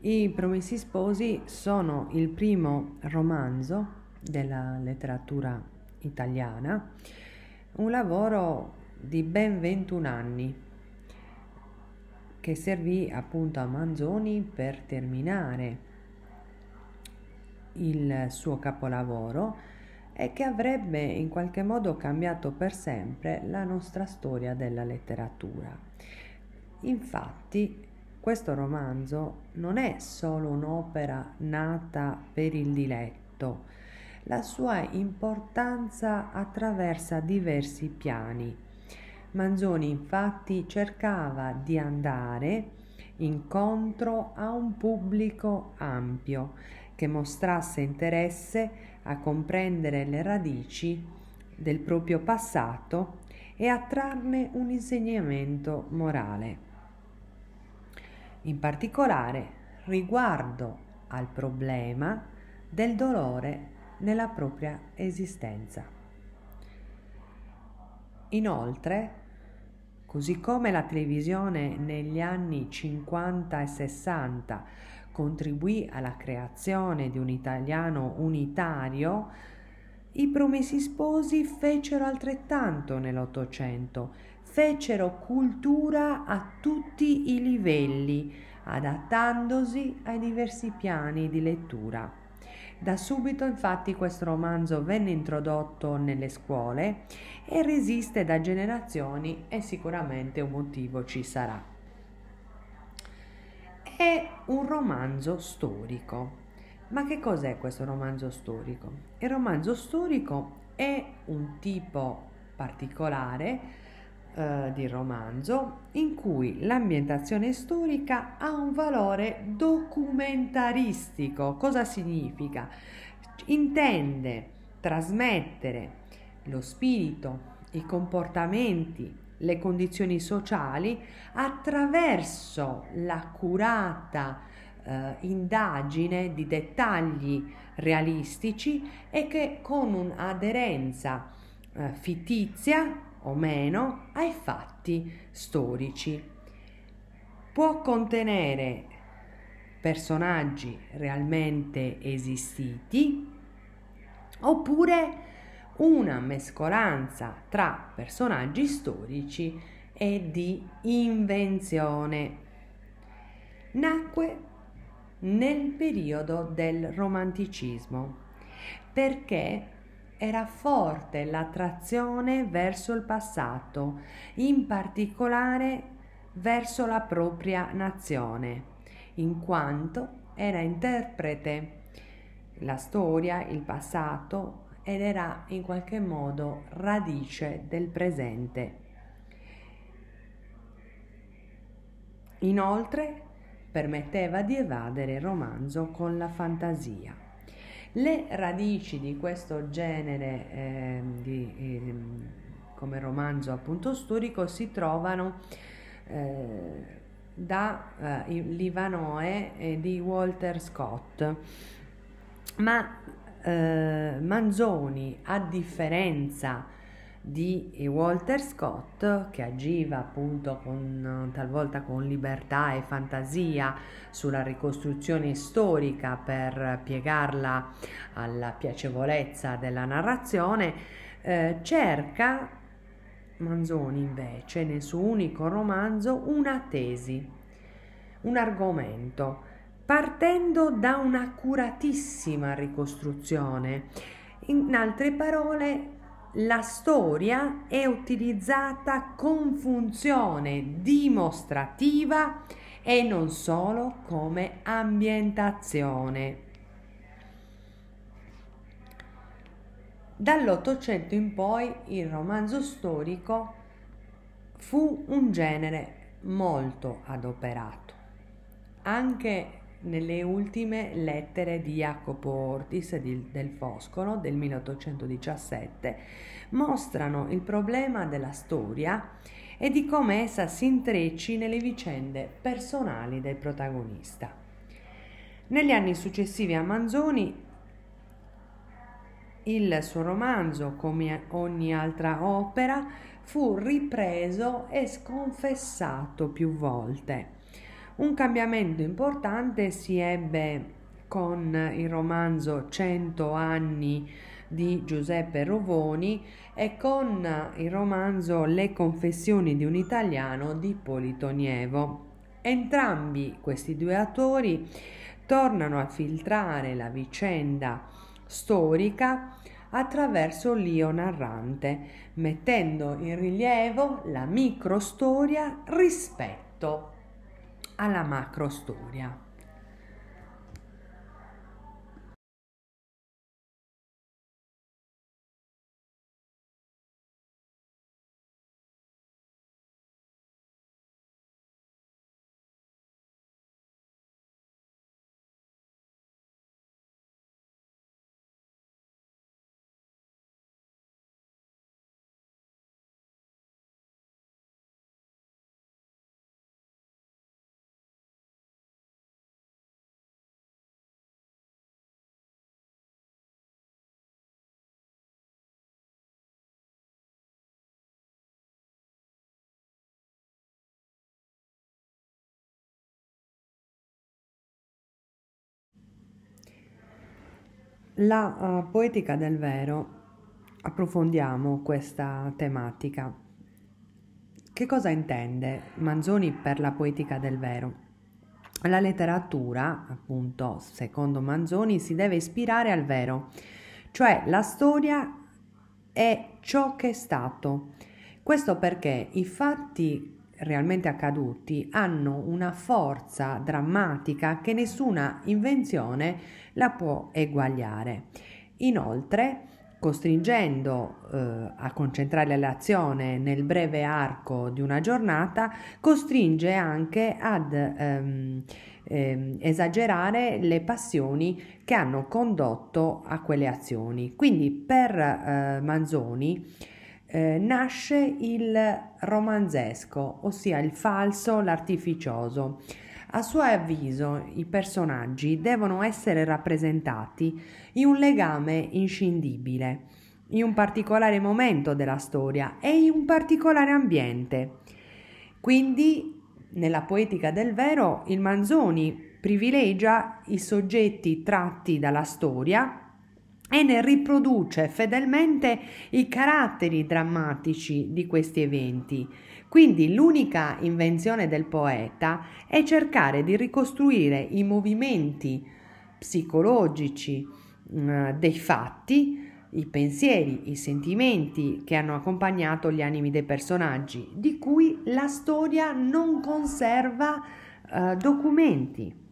I Promessi Sposi sono il primo romanzo della letteratura italiana, un lavoro di ben 21 anni che servì appunto a Manzoni per terminare il suo capolavoro e che avrebbe in qualche modo cambiato per sempre la nostra storia della letteratura. Infatti questo romanzo non è solo un'opera nata per il diletto, la sua importanza attraversa diversi piani. Manzoni infatti cercava di andare incontro a un pubblico ampio che mostrasse interesse a comprendere le radici del proprio passato e a trarne un insegnamento morale in particolare riguardo al problema del dolore nella propria esistenza. Inoltre, così come la televisione negli anni 50 e 60 contribuì alla creazione di un italiano unitario, i promessi sposi fecero altrettanto nell'Ottocento fecero cultura a tutti i livelli, adattandosi ai diversi piani di lettura. Da subito infatti questo romanzo venne introdotto nelle scuole e resiste da generazioni e sicuramente un motivo ci sarà. È un romanzo storico. Ma che cos'è questo romanzo storico? Il romanzo storico è un tipo particolare eh, di romanzo in cui l'ambientazione storica ha un valore documentaristico. Cosa significa? Intende trasmettere lo spirito, i comportamenti, le condizioni sociali attraverso l'accurata eh, indagine di dettagli realistici e che con un'aderenza eh, fittizia o meno ai fatti storici. Può contenere personaggi realmente esistiti oppure una mescolanza tra personaggi storici e di invenzione. Nacque nel periodo del romanticismo perché era forte l'attrazione verso il passato, in particolare verso la propria nazione, in quanto era interprete la storia, il passato ed era in qualche modo radice del presente. Inoltre permetteva di evadere il romanzo con la fantasia. Le radici di questo genere eh, di, eh, come romanzo appunto storico si trovano eh, da eh, L'Ivanoe di Walter Scott, ma eh, Manzoni, a differenza di Walter Scott che agiva appunto con, talvolta con libertà e fantasia sulla ricostruzione storica per piegarla alla piacevolezza della narrazione, eh, cerca Manzoni invece nel suo unico romanzo una tesi, un argomento, partendo da un'accuratissima ricostruzione. In altre parole, la storia è utilizzata con funzione dimostrativa e non solo come ambientazione. Dall'Ottocento in poi il romanzo storico fu un genere molto adoperato. Anche nelle ultime lettere di Jacopo Ortis di, del Foscolo del 1817 mostrano il problema della storia e di come essa si intrecci nelle vicende personali del protagonista. Negli anni successivi a Manzoni il suo romanzo, come ogni altra opera, fu ripreso e sconfessato più volte. Un cambiamento importante si ebbe con il romanzo 100 anni di Giuseppe Rovoni e con il romanzo Le confessioni di un italiano di Polito Nievo. Entrambi questi due autori tornano a filtrare la vicenda storica attraverso l'io narrante, mettendo in rilievo la microstoria rispetto alla macro storia. La uh, poetica del vero, approfondiamo questa tematica. Che cosa intende Manzoni per la poetica del vero? La letteratura, appunto, secondo Manzoni, si deve ispirare al vero, cioè la storia è ciò che è stato. Questo perché i fatti realmente accaduti hanno una forza drammatica che nessuna invenzione la può eguagliare. Inoltre, costringendo eh, a concentrare l'azione nel breve arco di una giornata, costringe anche ad ehm, ehm, esagerare le passioni che hanno condotto a quelle azioni. Quindi per eh, Manzoni eh, nasce il romanzesco, ossia il falso, l'artificioso. A suo avviso i personaggi devono essere rappresentati in un legame inscindibile, in un particolare momento della storia e in un particolare ambiente. Quindi, nella poetica del vero, il Manzoni privilegia i soggetti tratti dalla storia e ne riproduce fedelmente i caratteri drammatici di questi eventi. Quindi l'unica invenzione del poeta è cercare di ricostruire i movimenti psicologici eh, dei fatti, i pensieri, i sentimenti che hanno accompagnato gli animi dei personaggi, di cui la storia non conserva eh, documenti.